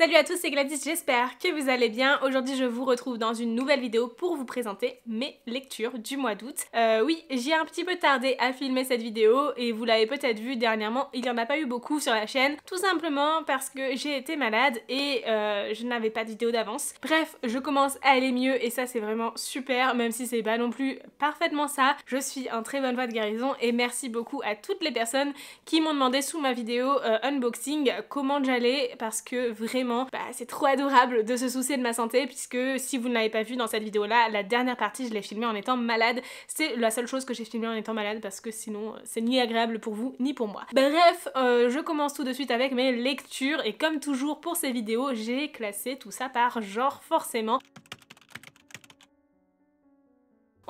Salut à tous, c'est Gladys, j'espère que vous allez bien. Aujourd'hui je vous retrouve dans une nouvelle vidéo pour vous présenter mes lectures du mois d'août. Euh, oui, j'ai un petit peu tardé à filmer cette vidéo et vous l'avez peut-être vu dernièrement, il n'y en a pas eu beaucoup sur la chaîne, tout simplement parce que j'ai été malade et euh, je n'avais pas de vidéo d'avance. Bref, je commence à aller mieux et ça c'est vraiment super, même si c'est pas non plus parfaitement ça, je suis en très bonne voie de guérison et merci beaucoup à toutes les personnes qui m'ont demandé sous ma vidéo euh, unboxing comment j'allais parce que vraiment bah, c'est trop adorable de se soucier de ma santé puisque si vous ne l'avez pas vu dans cette vidéo là, la dernière partie je l'ai filmée en étant malade. C'est la seule chose que j'ai filmée en étant malade parce que sinon euh, c'est ni agréable pour vous ni pour moi. Bref, euh, je commence tout de suite avec mes lectures et comme toujours pour ces vidéos, j'ai classé tout ça par genre forcément.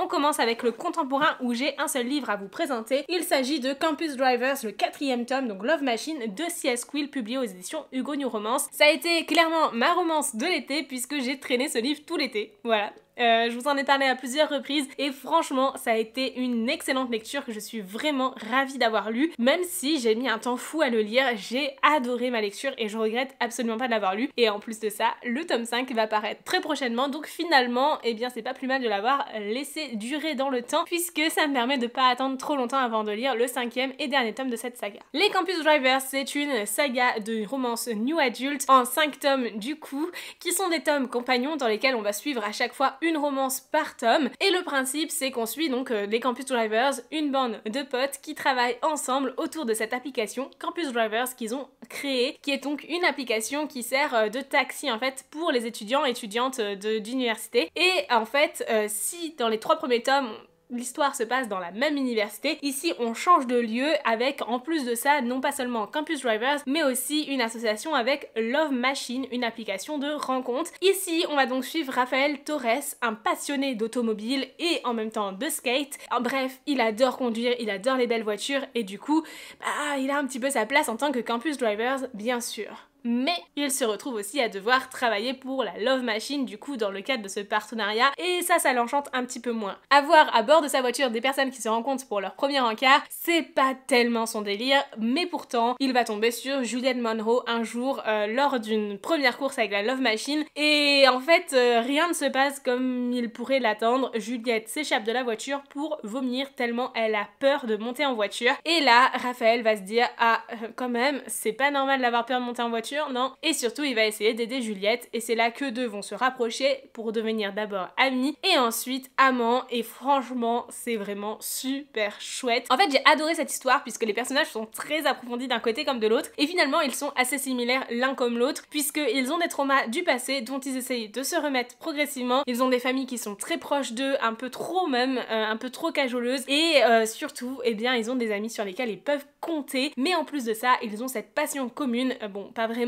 On commence avec le contemporain où j'ai un seul livre à vous présenter. Il s'agit de Campus Drivers, le quatrième tome, donc Love Machine de C.S. Quill, publié aux éditions Hugo New Romance. Ça a été clairement ma romance de l'été puisque j'ai traîné ce livre tout l'été. Voilà, euh, je vous en ai parlé à plusieurs reprises et franchement, ça a été une excellente lecture que je suis vraiment ravie d'avoir lu Même si j'ai mis un temps fou à le lire, j'ai adoré ma lecture et je regrette absolument pas de l'avoir lu. Et en plus de ça, le tome 5 va paraître très prochainement, donc finalement, et eh bien, c'est pas plus mal de l'avoir laissé durer dans le temps puisque ça me permet de pas attendre trop longtemps avant de lire le cinquième et dernier tome de cette saga. Les Campus Drivers, c'est une saga de romance new adult en 5 tomes du coup, qui sont des tomes compagnons dans lesquels on va suivre à chaque fois une romance par tome. Et le principe, c'est qu'on suit donc les euh, Campus Drivers, une bande de potes qui travaillent ensemble autour de cette application Campus Drivers qu'ils ont créée, qui est donc une application qui sert euh, de taxi en fait pour les étudiants et étudiantes euh, d'université. Et en fait, si dans les trois premiers tomes, l'histoire se passe dans la même université. Ici, on change de lieu avec, en plus de ça, non pas seulement Campus Drivers, mais aussi une association avec Love Machine, une application de rencontre. Ici, on va donc suivre Raphaël Torres, un passionné d'automobile et en même temps de skate. En ah, bref, il adore conduire, il adore les belles voitures et du coup, bah, il a un petit peu sa place en tant que Campus Drivers, bien sûr mais il se retrouve aussi à devoir travailler pour la Love Machine du coup dans le cadre de ce partenariat et ça ça l'enchante un petit peu moins. Avoir à bord de sa voiture des personnes qui se rencontrent pour leur premier encart, c'est pas tellement son délire, mais pourtant il va tomber sur Juliette Monroe un jour euh, lors d'une première course avec la Love Machine et en fait euh, rien ne se passe comme il pourrait l'attendre. Juliette s'échappe de la voiture pour vomir tellement elle a peur de monter en voiture et là Raphaël va se dire ah euh, quand même c'est pas normal d'avoir peur de monter en voiture non Et surtout, il va essayer d'aider Juliette, et c'est là que deux vont se rapprocher pour devenir d'abord amis, et ensuite amants, et franchement, c'est vraiment super chouette. En fait, j'ai adoré cette histoire, puisque les personnages sont très approfondis d'un côté comme de l'autre, et finalement, ils sont assez similaires l'un comme l'autre, puisque ils ont des traumas du passé dont ils essayent de se remettre progressivement, ils ont des familles qui sont très proches d'eux, un peu trop même, euh, un peu trop cajoleuses, et euh, surtout, eh bien, ils ont des amis sur lesquels ils peuvent compter, mais en plus de ça, ils ont cette passion commune, euh, bon, pas vrai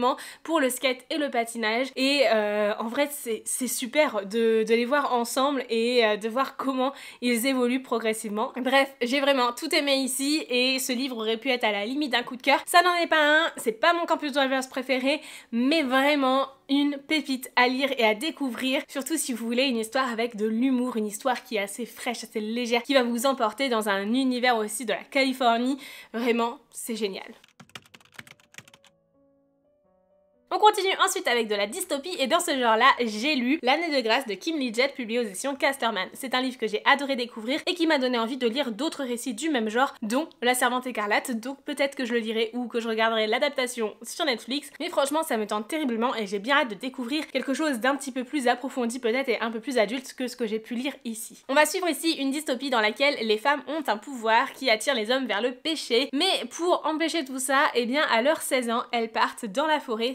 pour le skate et le patinage. Et euh, en vrai, c'est super de, les voir ensemble et euh, de voir comment ils évoluent progressivement. Bref, j'ai vraiment tout aimé ici et ce livre aurait pu être à la limite d'un coup de cœur. Ça n'en est pas un, c'est pas mon campus drivers préféré, mais vraiment une pépite à lire et à découvrir, surtout si vous voulez une histoire avec de l'humour, une histoire qui est assez fraîche, assez légère, qui va vous emporter dans un univers aussi de la Californie. Vraiment, c'est génial. On continue ensuite avec de la dystopie et dans ce genre-là, j'ai lu L'année de grâce de Kim Lee Jet, publié aux éditions Casterman. C'est un livre que j'ai adoré découvrir et qui m'a donné envie de lire d'autres récits du même genre, dont La Servante écarlate, donc peut-être que je le lirai ou que je regarderai l'adaptation sur Netflix, mais franchement ça me tente terriblement et j'ai bien hâte de découvrir quelque chose d'un petit peu plus approfondi peut-être et un peu plus adulte que ce que j'ai pu lire ici. On va suivre ici une dystopie dans laquelle les femmes ont un pouvoir qui attire les hommes vers le péché, mais pour empêcher tout ça, et eh bien à leurs 16 ans, elles partent dans la forêt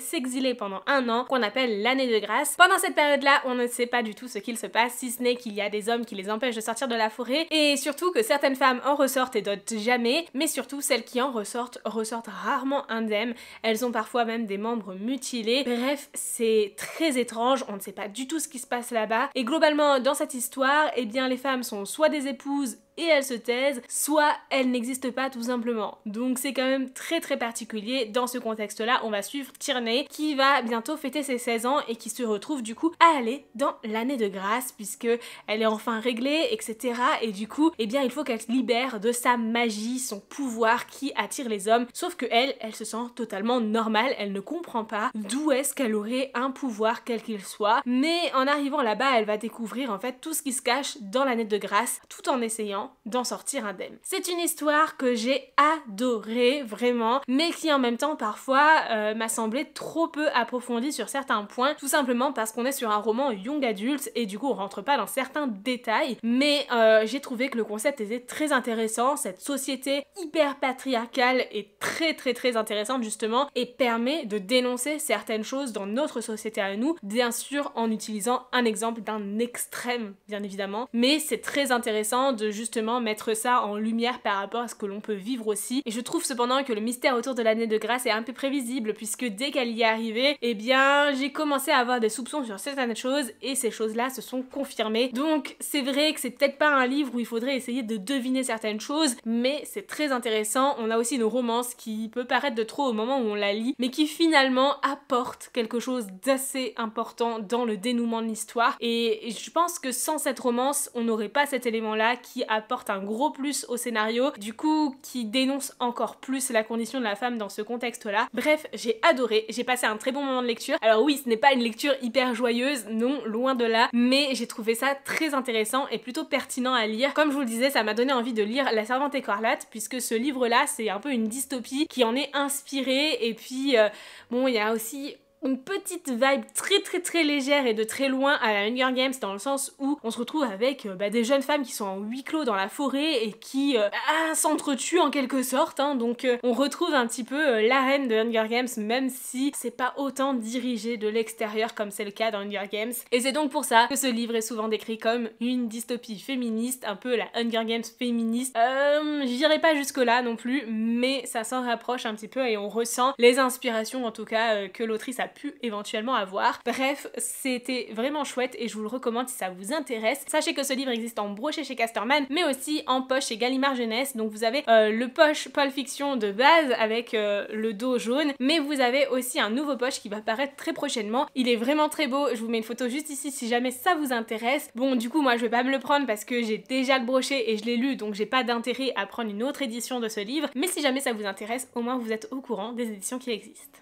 pendant un an, qu'on appelle l'année de grâce. Pendant cette période-là, on ne sait pas du tout ce qu'il se passe, si ce n'est qu'il y a des hommes qui les empêchent de sortir de la forêt, et surtout que certaines femmes en ressortent et d'autres jamais, mais surtout celles qui en ressortent ressortent rarement indemnes, elles ont parfois même des membres mutilés, bref, c'est très étrange, on ne sait pas du tout ce qui se passe là-bas, et globalement, dans cette histoire, eh bien, les femmes sont soit des épouses et elle se taise, soit elle n'existe pas tout simplement. Donc c'est quand même très très particulier. Dans ce contexte-là, on va suivre Tierney qui va bientôt fêter ses 16 ans et qui se retrouve du coup à aller dans l'année de grâce puisque elle est enfin réglée, etc. Et du coup, eh bien il faut qu'elle se libère de sa magie, son pouvoir qui attire les hommes. Sauf que elle, elle se sent totalement normale, elle ne comprend pas d'où est-ce qu'elle aurait un pouvoir quel qu'il soit. Mais en arrivant là-bas, elle va découvrir en fait tout ce qui se cache dans l'année de grâce tout en essayant d'en sortir indemne. C'est une histoire que j'ai adorée vraiment, mais qui en même temps parfois euh, m'a semblé trop peu approfondie sur certains points, tout simplement parce qu'on est sur un roman young adult, et du coup on rentre pas dans certains détails, mais euh, j'ai trouvé que le concept était très intéressant, cette société hyper patriarcale est très très très intéressante justement et permet de dénoncer certaines choses dans notre société à nous, bien sûr en utilisant un exemple d'un extrême bien évidemment, mais c'est très intéressant de juste mettre ça en lumière par rapport à ce que l'on peut vivre aussi. Et je trouve cependant que le mystère autour de l'année de grâce est un peu prévisible puisque dès qu'elle y est arrivée, eh bien j'ai commencé à avoir des soupçons sur certaines choses et ces choses-là se sont confirmées. Donc c'est vrai que c'est peut-être pas un livre où il faudrait essayer de deviner certaines choses, mais c'est très intéressant. On a aussi une romance qui peut paraître de trop au moment où on la lit, mais qui finalement apporte quelque chose d'assez important dans le dénouement de l'histoire. Et je pense que sans cette romance, on n'aurait pas cet élément-là qui apporte apporte un gros plus au scénario, du coup qui dénonce encore plus la condition de la femme dans ce contexte-là. Bref, j'ai adoré, j'ai passé un très bon moment de lecture. Alors oui, ce n'est pas une lecture hyper joyeuse, non, loin de là, mais j'ai trouvé ça très intéressant et plutôt pertinent à lire. Comme je vous le disais, ça m'a donné envie de lire La Servante écarlate, puisque ce livre-là, c'est un peu une dystopie qui en est inspirée, et puis, euh, bon, il y a aussi une petite vibe très très très légère et de très loin à la Hunger Games dans le sens où on se retrouve avec euh, bah, des jeunes femmes qui sont en huis clos dans la forêt et qui euh, ah, s'entretuent en quelque sorte hein. donc euh, on retrouve un petit peu l'arène de Hunger Games même si c'est pas autant dirigé de l'extérieur comme c'est le cas dans Hunger Games et c'est donc pour ça que ce livre est souvent décrit comme une dystopie féministe un peu la Hunger Games féministe j'irai pas jusque là non plus mais ça s'en rapproche un petit peu et on ressent les inspirations en tout cas que l'autrice a pu éventuellement avoir. Bref, c'était vraiment chouette et je vous le recommande si ça vous intéresse. Sachez que ce livre existe en brochet chez Casterman, mais aussi en poche chez Gallimard Jeunesse. Donc vous avez euh, le poche Paul Fiction de base avec euh, le dos jaune, mais vous avez aussi un nouveau poche qui va paraître très prochainement. Il est vraiment très beau, je vous mets une photo juste ici si jamais ça vous intéresse. Bon, du coup, moi je vais pas me le prendre parce que j'ai déjà le brochet et je l'ai lu, donc j'ai pas d'intérêt à prendre une autre édition de ce livre. Mais si jamais ça vous intéresse, au moins vous êtes au courant des éditions qui existent.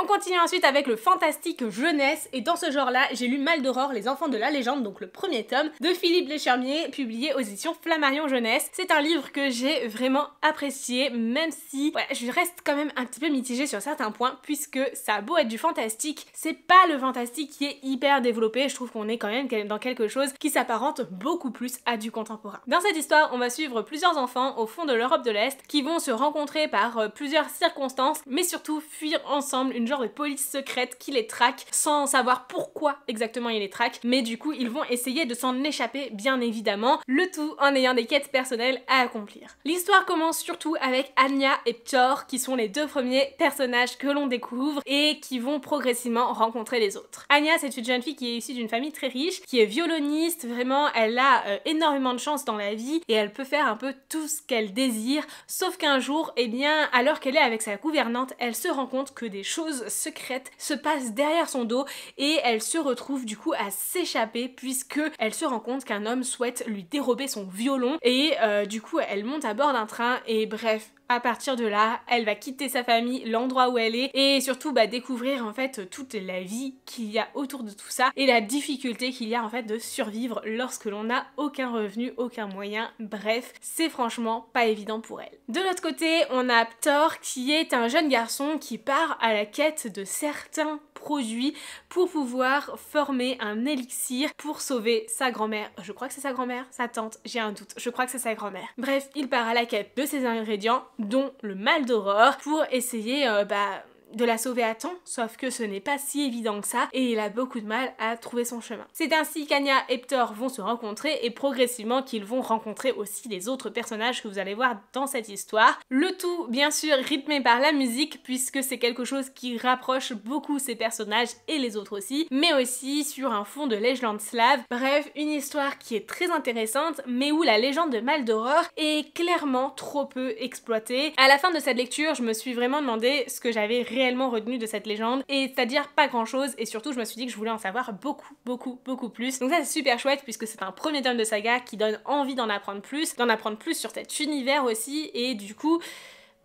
On continue ensuite avec le fantastique jeunesse, et dans ce genre-là, j'ai lu Mal d'Aurore, Les Enfants de la Légende, donc le premier tome, de Philippe Léchermier, publié aux éditions Flammarion Jeunesse. C'est un livre que j'ai vraiment apprécié, même si je reste quand même un petit peu mitigée sur certains points, puisque ça a beau être du fantastique, c'est pas le fantastique qui est hyper développé, je trouve qu'on est quand même dans quelque chose qui s'apparente beaucoup plus à du contemporain. Dans cette histoire, on va suivre plusieurs enfants au fond de l'Europe de l'Est qui vont se rencontrer par euh, plusieurs circonstances, mais surtout fuir ensemble une genre de police secrète qui les traque sans savoir pourquoi exactement ils les traquent, mais du coup ils vont essayer de s'en échapper bien évidemment, le tout en ayant des quêtes personnelles à accomplir. L'histoire commence surtout avec Anya et Thor qui sont les deux premiers personnages que l'on découvre et qui vont progressivement rencontrer les autres. Anya c'est une jeune fille qui est issue d'une famille très riche, qui est violoniste, vraiment elle a euh, énormément de chance dans la vie et elle peut faire un peu tout ce qu'elle désire, sauf qu'un jour, et eh bien, alors qu'elle est avec sa gouvernante, elle se rend compte que des choses secrète se passe derrière son dos et elle se retrouve du coup à s'échapper puisque elle se rend compte qu'un homme souhaite lui dérober son violon et euh, du coup elle monte à bord d'un train et bref à partir de là, elle va quitter sa famille, l'endroit où elle est, et surtout va bah, découvrir en fait toute la vie qu'il y a autour de tout ça et la difficulté qu'il y a en fait de survivre lorsque l'on n'a aucun revenu, aucun moyen. Bref, c'est franchement pas évident pour elle. De l'autre côté, on a Thor qui est un jeune garçon qui part à la quête de certains produits pour pouvoir former un élixir pour sauver sa grand-mère. Je crois que c'est sa grand-mère, sa tante, j'ai un doute. Je crois que c'est sa grand-mère. Bref, il part à la quête de ses ingrédients, dont le mal d'aurore, pour essayer, euh, bah de la sauver à temps, sauf que ce n'est pas si évident que ça, et il a beaucoup de mal à trouver son chemin. C'est ainsi qu'Anya et Hector vont se rencontrer, et progressivement qu'ils vont rencontrer aussi les autres personnages que vous allez voir dans cette histoire. Le tout, bien sûr, rythmé par la musique, puisque c'est quelque chose qui rapproche beaucoup ces personnages et les autres aussi, mais aussi sur un fond de légende slave. Bref, une histoire qui est très intéressante, mais où la légende de Maldoror est clairement trop peu exploitée. À la fin de cette lecture, je me suis vraiment demandé ce que j'avais réellement retenu de cette légende et c'est-à-dire pas grand chose et surtout je me suis dit que je voulais en savoir beaucoup beaucoup beaucoup plus donc ça c'est super chouette puisque c'est un premier tome de saga qui donne envie d'en apprendre plus d'en apprendre plus sur cet univers aussi et du coup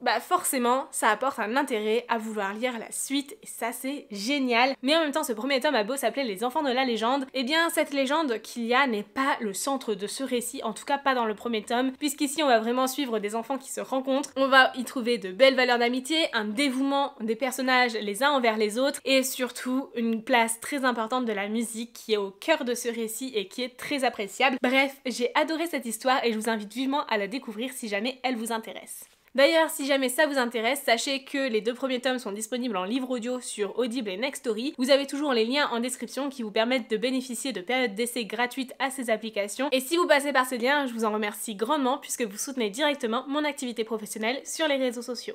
bah forcément, ça apporte un intérêt à vouloir lire la suite, et ça c'est génial. Mais en même temps, ce premier tome a beau s'appeler Les Enfants de la Légende, eh bien cette légende qu'il y a n'est pas le centre de ce récit, en tout cas pas dans le premier tome, puisqu'ici on va vraiment suivre des enfants qui se rencontrent, on va y trouver de belles valeurs d'amitié, un dévouement des personnages les uns envers les autres, et surtout une place très importante de la musique qui est au cœur de ce récit et qui est très appréciable. Bref, j'ai adoré cette histoire et je vous invite vivement à la découvrir si jamais elle vous intéresse. D'ailleurs, si jamais ça vous intéresse, sachez que les deux premiers tomes sont disponibles en livre audio sur Audible et Nextory. Vous avez toujours les liens en description qui vous permettent de bénéficier de périodes d'essai gratuites à ces applications. Et si vous passez par ce lien, je vous en remercie grandement puisque vous soutenez directement mon activité professionnelle sur les réseaux sociaux.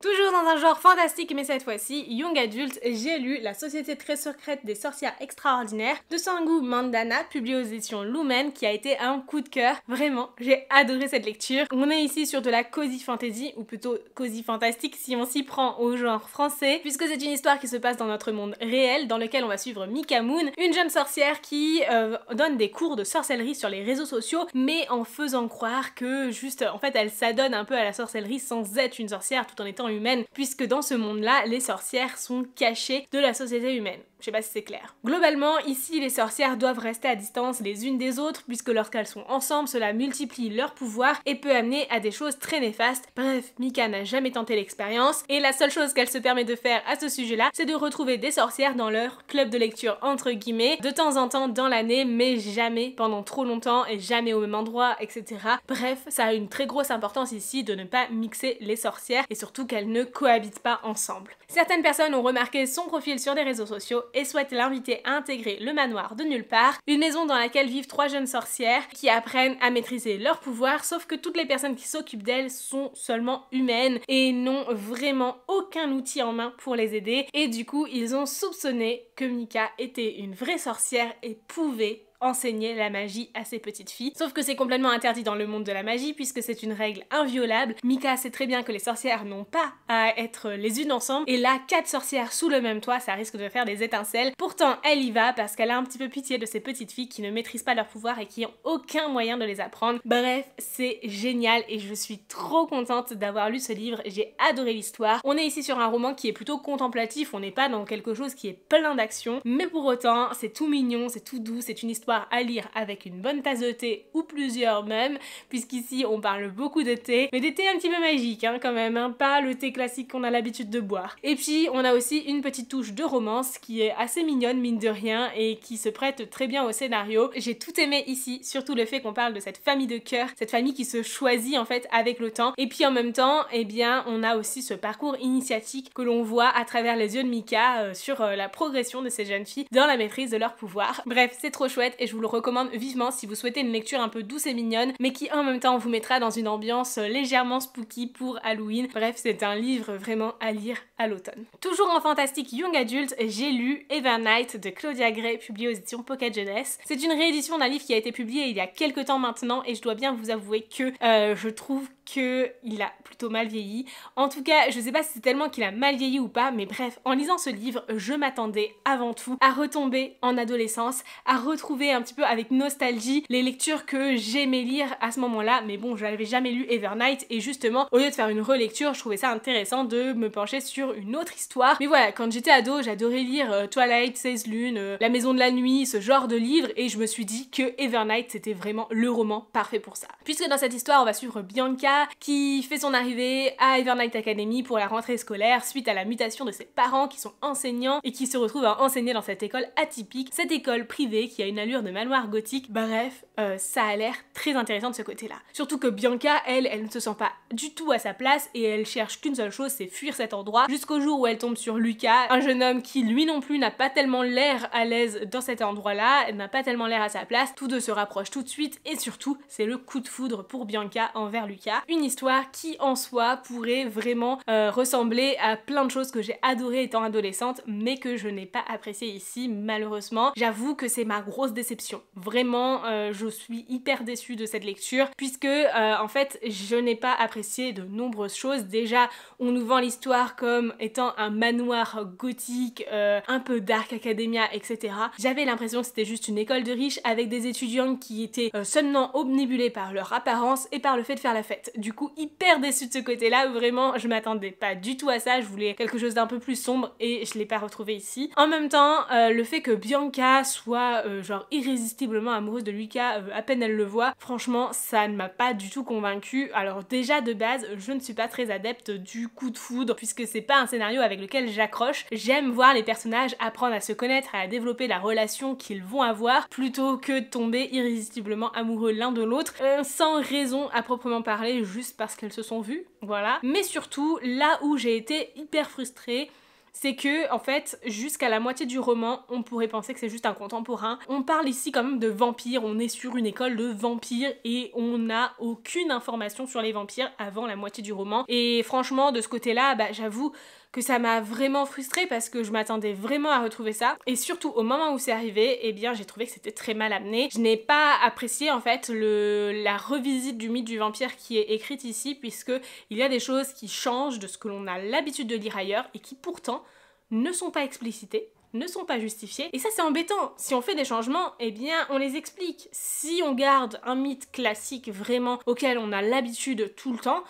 Toujours dans un genre fantastique, mais cette fois-ci, young adult, j'ai lu La Société très secrète des sorcières extraordinaires de Sangu Mandana, publié aux éditions Lumen, qui a été un coup de cœur. Vraiment, j'ai adoré cette lecture. On est ici sur de la cozy fantasy, ou plutôt cozy fantastique si on s'y prend au genre français, puisque c'est une histoire qui se passe dans notre monde réel, dans lequel on va suivre Mika Moon, une jeune sorcière qui euh, donne des cours de sorcellerie sur les réseaux sociaux, mais en faisant croire que juste, en fait, elle s'adonne un peu à la sorcellerie sans être une sorcière, tout en étant une puisque dans ce monde-là, les sorcières sont cachées de la société humaine. Je sais pas si c'est clair. Globalement, ici, les sorcières doivent rester à distance les unes des autres, puisque lorsqu'elles sont ensemble, cela multiplie leur pouvoir et peut amener à des choses très néfastes. Bref, Mika n'a jamais tenté l'expérience, et la seule chose qu'elle se permet de faire à ce sujet-là, c'est de retrouver des sorcières dans leur club de lecture, entre guillemets, de temps en temps dans l'année, mais jamais pendant trop longtemps et jamais au même endroit, etc. Bref, ça a une très grosse importance ici de ne pas mixer les sorcières et surtout qu'elles ne cohabitent pas ensemble. Certaines personnes ont remarqué son profil sur des réseaux sociaux et souhaite l'inviter à intégrer le manoir de nulle part, une maison dans laquelle vivent trois jeunes sorcières qui apprennent à maîtriser leur pouvoir, sauf que toutes les personnes qui s'occupent d'elles sont seulement humaines et n'ont vraiment aucun outil en main pour les aider. Et du coup, ils ont soupçonné que Mika était une vraie sorcière et pouvait enseigner la magie à ses petites filles. Sauf que c'est complètement interdit dans le monde de la magie puisque c'est une règle inviolable. Mika sait très bien que les sorcières n'ont pas à être les unes ensemble et là, quatre sorcières sous le même toit, ça risque de faire des étincelles. Pourtant, elle y va parce qu'elle a un petit peu pitié de ces petites filles qui ne maîtrisent pas leur pouvoir et qui ont aucun moyen de les apprendre. Bref, c'est génial et je suis trop contente d'avoir lu ce livre. J'ai adoré l'histoire. On est ici sur un roman qui est plutôt contemplatif, on n'est pas dans quelque chose qui est plein d'action, mais pour autant, c'est tout mignon, c'est tout doux, c'est une histoire à lire avec une bonne tasse de thé ou plusieurs même, puisqu'ici on parle beaucoup de thé, mais des thés un petit peu magiques hein, quand même, hein, pas le thé classique qu'on a l'habitude de boire. Et puis on a aussi une petite touche de romance qui est assez mignonne mine de rien et qui se prête très bien au scénario. J'ai tout aimé ici, surtout le fait qu'on parle de cette famille de cœur, cette famille qui se choisit en fait avec le temps. Et puis en même temps, eh bien, on a aussi ce parcours initiatique que l'on voit à travers les yeux de Mika euh, sur euh, la progression de ces jeunes filles dans la maîtrise de leur pouvoir. Bref, c'est trop chouette et je vous le recommande vivement si vous souhaitez une lecture un peu douce et mignonne, mais qui en même temps vous mettra dans une ambiance euh, légèrement spooky pour Halloween. Bref, c'est un livre vraiment à lire à l'automne. Toujours en fantastique young adult, j'ai lu Evernight de Claudia Gray, publié aux éditions Pocket Jeunesse. C'est une réédition d'un livre qui a été publié il y a quelques temps maintenant et je dois bien vous avouer que euh, je trouve qu'il a plutôt mal vieilli. En tout cas, je sais pas si c'est tellement qu'il a mal vieilli ou pas, mais bref, en lisant ce livre, je m'attendais avant tout à retomber en adolescence, à retrouver un petit peu avec nostalgie les lectures que j'aimais lire à ce moment-là, mais bon, je n'avais jamais lu Evernight et justement, au lieu de faire une relecture, je trouvais ça intéressant de me pencher sur une autre histoire. Mais voilà, quand j'étais ado, j'adorais lire euh, Twilight, 16 lunes, euh, La maison de la nuit, ce genre de livres et je me suis dit que Evernight c'était vraiment le roman parfait pour ça. Puisque dans cette histoire, on va suivre Bianca qui fait son arrivée à Evernight Academy pour la rentrée scolaire suite à la mutation de ses parents qui sont enseignants et qui se retrouvent à enseigner dans cette école atypique, cette école privée qui a une allure de manoir gothique. Bref, euh, ça a l'air très intéressant de ce côté-là. Surtout que Bianca, elle, elle ne se sent pas du tout à sa place et elle cherche qu'une seule chose, c'est fuir cet endroit, jusqu'au jour où elle tombe sur Lucas, un jeune homme qui lui non plus n'a pas tellement l'air à l'aise dans cet endroit-là, n'a pas tellement l'air à sa place, tous deux se rapprochent tout de suite et surtout, c'est le coup de foudre pour Bianca envers Lucas. Une histoire qui en soi pourrait vraiment euh, ressembler à plein de choses que j'ai adoré étant adolescente mais que je n'ai pas apprécié ici malheureusement. J'avoue que c'est ma grosse déception Vraiment, euh, je suis hyper déçue de cette lecture puisque euh, en fait, je n'ai pas apprécié de nombreuses choses. Déjà, on nous vend l'histoire comme étant un manoir gothique, euh, un peu dark academia, etc. J'avais l'impression que c'était juste une école de riches avec des étudiants qui étaient seulement obnubilés par leur apparence et par le fait de faire la fête. Du coup, hyper déçue de ce côté-là, vraiment, je m'attendais pas du tout à ça. Je voulais quelque chose d'un peu plus sombre et je l'ai pas retrouvé ici. En même temps, le fait que Bianca soit genre irrésistiblement amoureuse de Lucas euh, à peine elle le voit. Franchement, ça ne m'a pas du tout convaincue. Alors déjà de base, je ne suis pas très adepte du coup de foudre puisque c'est pas un scénario avec lequel j'accroche. J'aime voir les personnages apprendre à se connaître et à développer la relation qu'ils vont avoir plutôt que tomber irrésistiblement amoureux l'un de l'autre euh, sans raison à proprement parler juste parce qu'elles se sont vues. Voilà. Mais surtout, là où j'ai été hyper frustrée, c'est que en fait jusqu'à la moitié du roman on pourrait penser que c'est juste un contemporain. On parle ici quand même de vampires, on est sur une école de vampires et on n'a aucune information sur les vampires avant la moitié du roman. Et franchement de ce côté-là, bah, j'avoue que ça m'a vraiment frustrée parce que je m'attendais vraiment à retrouver ça. Et surtout au moment où c'est arrivé, eh bien j'ai trouvé que c'était très mal amené. Je n'ai pas apprécié en fait le, la revisite du mythe du vampire qui est écrite ici puisque il y a des choses qui changent de ce que l'on a l'habitude de lire ailleurs et qui pourtant ne sont pas explicitées ne sont pas justifiées. Et ça, c'est embêtant. Si on fait des changements, eh bien, on les explique. Si on garde un mythe classique vraiment auquel on a l'habitude tout le temps,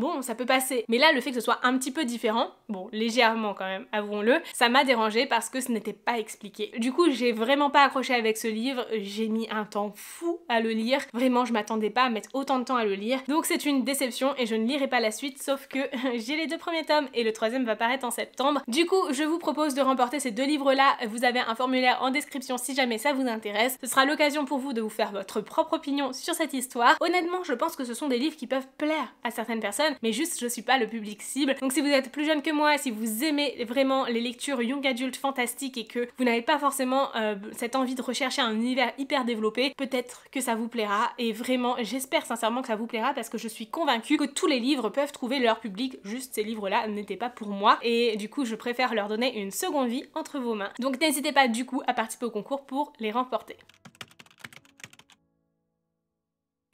bon, ça peut passer. Mais là, le fait que ce soit un petit peu différent, bon, légèrement quand même, avouons-le, ça m'a dérangé parce que ce n'était pas expliqué. Du coup, j'ai vraiment pas accroché avec ce livre, j'ai mis un temps fou à le lire. Vraiment, je m'attendais pas à mettre autant de temps à le lire. Donc c'est une déception et je ne lirai pas la suite, sauf que j'ai les deux premiers tomes et le troisième va paraître en septembre. Du coup, je vous propose de remporter ces deux livres-là. Vous avez un formulaire en description si jamais ça vous intéresse. Ce sera l'occasion pour vous de vous faire votre propre opinion sur cette histoire. Honnêtement, je pense que ce sont des livres qui peuvent plaire à certaines personnes mais juste je suis pas le public cible. Donc si vous êtes plus jeune que moi, si vous aimez vraiment les lectures young adult fantastiques et que vous n'avez pas forcément euh, cette envie de rechercher un univers hyper développé, peut-être que ça vous plaira et vraiment j'espère sincèrement que ça vous plaira parce que je suis convaincue que tous les livres peuvent trouver leur public, juste ces livres-là n'étaient pas pour moi et du coup je préfère leur donner une seconde vie entre vos mains. Donc n'hésitez pas du coup à participer au concours pour les remporter.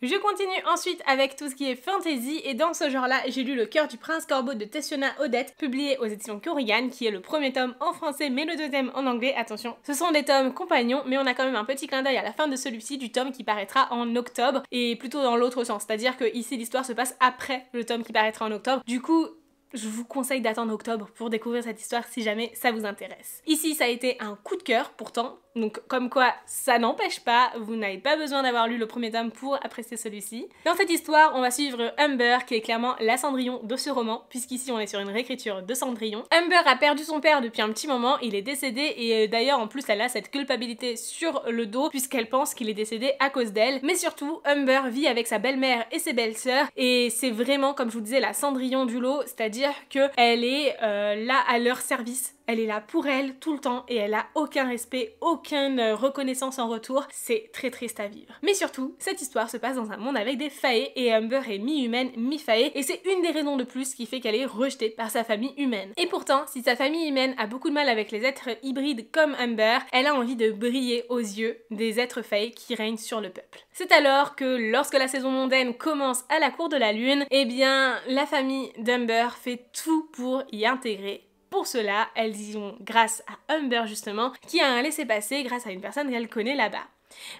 Je continue ensuite avec tout ce qui est fantasy et dans ce genre-là, j'ai lu Le cœur du prince corbeau de Tessiona Odette, publié aux éditions Corrigan, qui est le premier tome en français mais le deuxième en anglais, attention. Ce sont des tomes compagnons, mais on a quand même un petit clin d'œil à la fin de celui-ci du tome qui paraîtra en octobre et plutôt dans l'autre sens, c'est-à-dire que ici l'histoire se passe après le tome qui paraîtra en octobre. Du coup, je vous conseille d'attendre octobre pour découvrir cette histoire si jamais ça vous intéresse. Ici, ça a été un coup de cœur pourtant donc comme quoi, ça n'empêche pas, vous n'avez pas besoin d'avoir lu le premier tome pour apprécier celui-ci. Dans cette histoire, on va suivre Humber, qui est clairement la Cendrillon de ce roman, puisqu'ici on est sur une réécriture de Cendrillon. Humber a perdu son père depuis un petit moment, il est décédé, et euh, d'ailleurs en plus elle a cette culpabilité sur le dos, puisqu'elle pense qu'il est décédé à cause d'elle. Mais surtout, Humber vit avec sa belle-mère et ses belles-sœurs, et c'est vraiment, comme je vous disais, la Cendrillon du lot, c'est-à-dire qu'elle est, que elle est euh, là à leur service elle est là pour elle tout le temps et elle a aucun respect, aucune euh, reconnaissance en retour. C'est très triste à vivre. Mais surtout, cette histoire se passe dans un monde avec des faées et Amber est mi-humaine, mi-faée et c'est une des raisons de plus qui fait qu'elle est rejetée par sa famille humaine. Et pourtant, si sa famille humaine a beaucoup de mal avec les êtres hybrides comme Amber, elle a envie de briller aux yeux des êtres failles qui règnent sur le peuple. C'est alors que lorsque la saison mondaine commence à la cour de la lune, eh bien la famille d'Amber fait tout pour y intégrer pour cela, elles y vont grâce à Humber justement, qui a un laissé-passer grâce à une personne qu'elle connaît là-bas.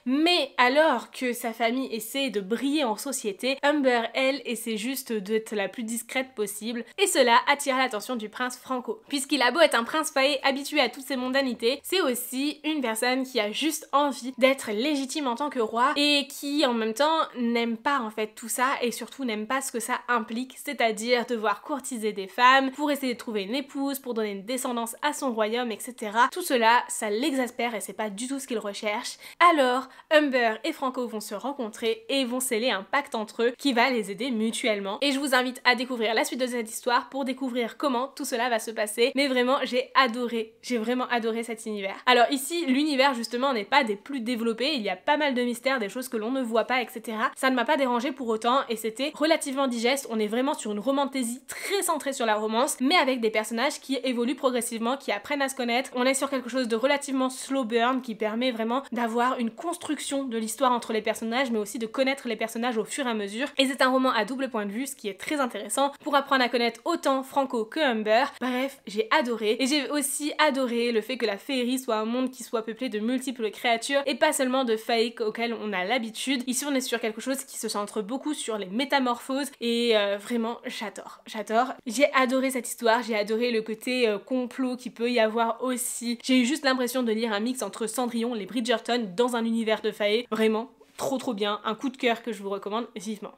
Mais alors que sa famille essaie de briller en société, Humber, elle, essaie juste d'être la plus discrète possible, et cela attire l'attention du prince Franco. Puisqu'il a beau être un prince faillé habitué à toutes ces mondanités, c'est aussi une personne qui a juste envie d'être légitime en tant que roi, et qui en même temps n'aime pas en fait tout ça, et surtout n'aime pas ce que ça implique, c'est-à-dire devoir courtiser des femmes pour essayer de trouver une épouse, pour donner une descendance à son royaume, etc. Tout cela, ça l'exaspère et c'est pas du tout ce qu'il recherche. Alors, Humber et Franco vont se rencontrer et vont sceller un pacte entre eux qui va les aider mutuellement. Et je vous invite à découvrir la suite de cette histoire pour découvrir comment tout cela va se passer. Mais vraiment, j'ai adoré, j'ai vraiment adoré cet univers. Alors ici, l'univers justement n'est pas des plus développés, il y a pas mal de mystères, des choses que l'on ne voit pas, etc. Ça ne m'a pas dérangé pour autant et c'était relativement digeste. On est vraiment sur une romantaisie très centrée sur la romance, mais avec des personnages qui évoluent progressivement, qui apprennent à se connaître. On est sur quelque chose de relativement slow burn qui permet vraiment d'avoir une construction de l'histoire entre les personnages, mais aussi de connaître les personnages au fur et à mesure. Et c'est un roman à double point de vue, ce qui est très intéressant pour apprendre à connaître autant Franco que Humber. Bref, j'ai adoré. Et j'ai aussi adoré le fait que la féerie soit un monde qui soit peuplé de multiples créatures et pas seulement de faïques auxquelles on a l'habitude. Ici, on est sur quelque chose qui se centre beaucoup sur les métamorphoses et euh, vraiment, j'adore. J'adore. J'ai adoré cette histoire, j'ai adoré le côté euh, complot qui peut y avoir aussi. J'ai eu juste l'impression de lire un mix entre Cendrillon, les Bridgerton, dans un un univers de Faye, Vraiment, trop trop bien, un coup de cœur que je vous recommande vivement.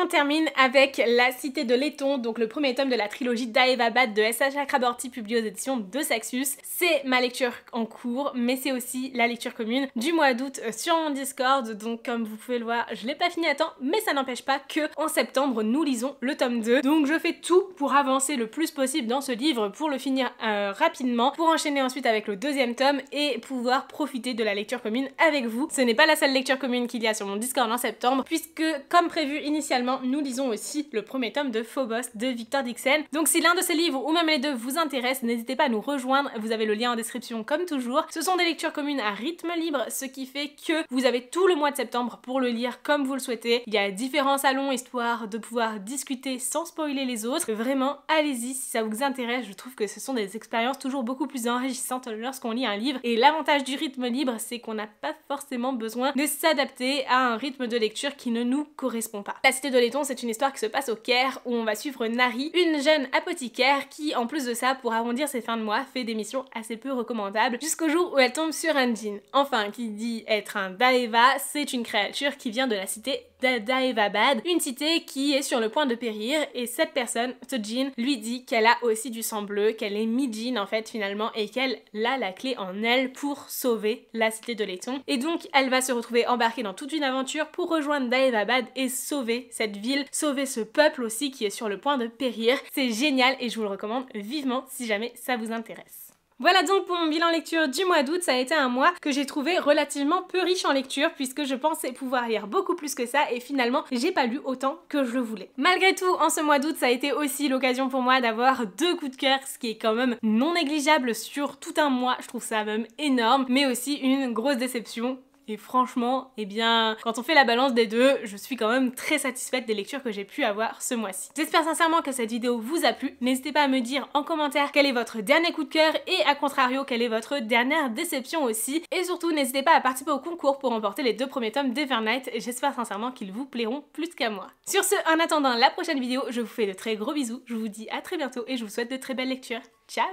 on termine avec La Cité de l'Eton, donc le premier tome de la trilogie Bad de S.H. Akraborty publié aux éditions de Saxus. C'est ma lecture en cours, mais c'est aussi la lecture commune du mois d'août sur mon Discord. Donc comme vous pouvez le voir, je l'ai pas fini à temps, mais ça n'empêche pas que en septembre, nous lisons le tome 2. Donc je fais tout pour avancer le plus possible dans ce livre, pour le finir euh, rapidement, pour enchaîner ensuite avec le deuxième tome et pouvoir profiter de la lecture commune avec vous. Ce n'est pas la seule lecture commune qu'il y a sur mon Discord en septembre, puisque comme prévu initialement, nous lisons aussi le premier tome de Phobos de Victor Dixon. Donc si l'un de ces livres ou même les deux vous intéresse, n'hésitez pas à nous rejoindre, vous avez le lien en description comme toujours. Ce sont des lectures communes à rythme libre, ce qui fait que vous avez tout le mois de septembre pour le lire comme vous le souhaitez. Il y a différents salons histoire de pouvoir discuter sans spoiler les autres. Vraiment, allez-y si ça vous intéresse, je trouve que ce sont des expériences toujours beaucoup plus enrichissantes lorsqu'on lit un livre. Et l'avantage du rythme libre, c'est qu'on n'a pas forcément besoin de s'adapter à un rythme de lecture qui ne nous correspond pas de laiton c'est une histoire qui se passe au Caire où on va suivre Nari, une jeune apothicaire qui, en plus de ça, pour arrondir ses fins de mois, fait des missions assez peu recommandables jusqu'au jour où elle tombe sur un jean. Enfin, qui dit être un Daeva, c'est une créature qui vient de la cité d'Adaevabad, une cité qui est sur le point de périr et cette personne, ce lui dit qu'elle a aussi du sang bleu, qu'elle est mi en fait finalement et qu'elle a la clé en elle pour sauver la cité de Letton. Et donc elle va se retrouver embarquée dans toute une aventure pour rejoindre Daevabad et sauver cette ville, sauver ce peuple aussi qui est sur le point de périr. C'est génial et je vous le recommande vivement si jamais ça vous intéresse. Voilà donc pour mon bilan lecture du mois d'août, ça a été un mois que j'ai trouvé relativement peu riche en lecture puisque je pensais pouvoir lire beaucoup plus que ça et finalement j'ai pas lu autant que je le voulais. Malgré tout, en ce mois d'août, ça a été aussi l'occasion pour moi d'avoir deux coups de cœur, ce qui est quand même non négligeable sur tout un mois, je trouve ça même énorme, mais aussi une grosse déception et franchement, eh bien, quand on fait la balance des deux, je suis quand même très satisfaite des lectures que j'ai pu avoir ce mois-ci. J'espère sincèrement que cette vidéo vous a plu. N'hésitez pas à me dire en commentaire quel est votre dernier coup de cœur et à contrario, quelle est votre dernière déception aussi. Et surtout, n'hésitez pas à participer au concours pour remporter les deux premiers tomes d'Evernight. J'espère sincèrement qu'ils vous plairont plus qu'à moi. Sur ce, en attendant la prochaine vidéo, je vous fais de très gros bisous. Je vous dis à très bientôt et je vous souhaite de très belles lectures. Ciao